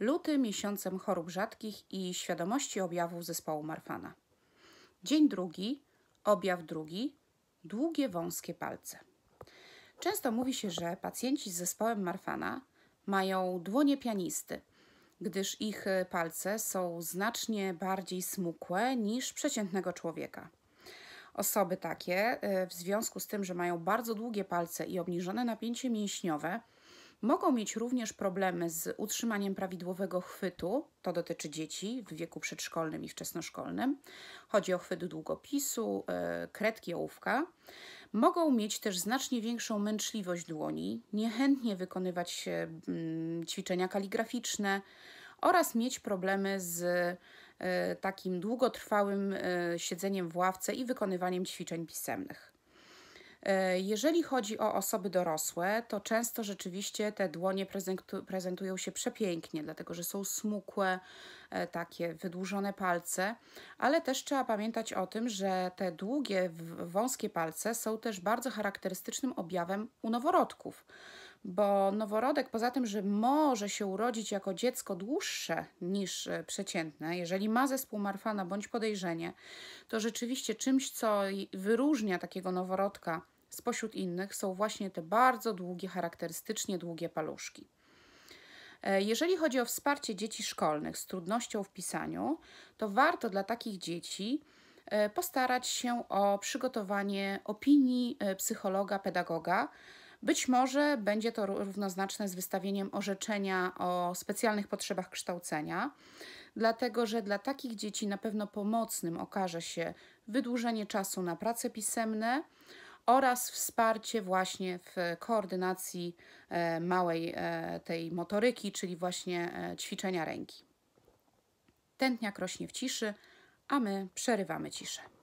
Luty miesiącem chorób rzadkich i świadomości objawów zespołu Marfana. Dzień drugi, objaw drugi, długie wąskie palce. Często mówi się, że pacjenci z zespołem Marfana mają dłonie pianisty, gdyż ich palce są znacznie bardziej smukłe niż przeciętnego człowieka. Osoby takie, y, w związku z tym, że mają bardzo długie palce i obniżone napięcie mięśniowe, Mogą mieć również problemy z utrzymaniem prawidłowego chwytu, to dotyczy dzieci w wieku przedszkolnym i wczesnoszkolnym. Chodzi o chwyt długopisu, e, kredki, ołówka. Mogą mieć też znacznie większą męczliwość dłoni, niechętnie wykonywać mm, ćwiczenia kaligraficzne oraz mieć problemy z e, takim długotrwałym e, siedzeniem w ławce i wykonywaniem ćwiczeń pisemnych. E, jeżeli chodzi o osoby dorosłe, to często rzeczywiście te dłonie prezentują się przepięknie, dlatego że są smukłe, e, takie wydłużone palce, ale też trzeba pamiętać o tym, że te długie, wąskie palce są też bardzo charakterystycznym objawem u noworodków, bo noworodek poza tym, że może się urodzić jako dziecko dłuższe niż e, przeciętne, jeżeli ma zespół Marfana bądź podejrzenie, to rzeczywiście czymś, co wyróżnia takiego noworodka, spośród innych są właśnie te bardzo długie, charakterystycznie długie paluszki. E, jeżeli chodzi o wsparcie dzieci szkolnych z trudnością w pisaniu, to warto dla takich dzieci e, postarać się o przygotowanie opinii e, psychologa, pedagoga. Być może będzie to równoznaczne z wystawieniem orzeczenia o specjalnych potrzebach kształcenia, dlatego że dla takich dzieci na pewno pomocnym okaże się wydłużenie czasu na prace pisemne oraz wsparcie właśnie w koordynacji e, małej e, tej motoryki, czyli właśnie e, ćwiczenia ręki. Tętniak rośnie w ciszy, a my przerywamy ciszę.